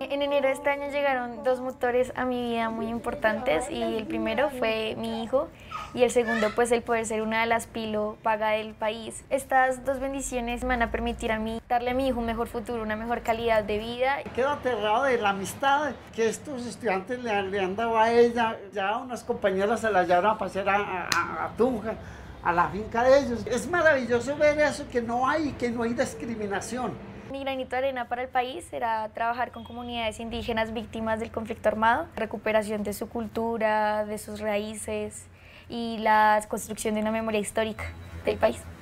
En enero de este año llegaron dos motores a mi vida muy importantes y el primero fue mi hijo y el segundo pues el poder ser una de las pilo paga del país. Estas dos bendiciones me van a permitir a mí darle a mi hijo un mejor futuro, una mejor calidad de vida. Quedo aterrado de la amistad que estos estudiantes le, han dado a ella. Ya unas compañeras se la llevaron a pasear a, a Tunja a la finca de ellos. Es maravilloso ver eso, que no hay, que no hay discriminación. Mi granito de arena para el país será trabajar con comunidades indígenas víctimas del conflicto armado, recuperación de su cultura, de sus raíces y la construcción de una memoria histórica del país.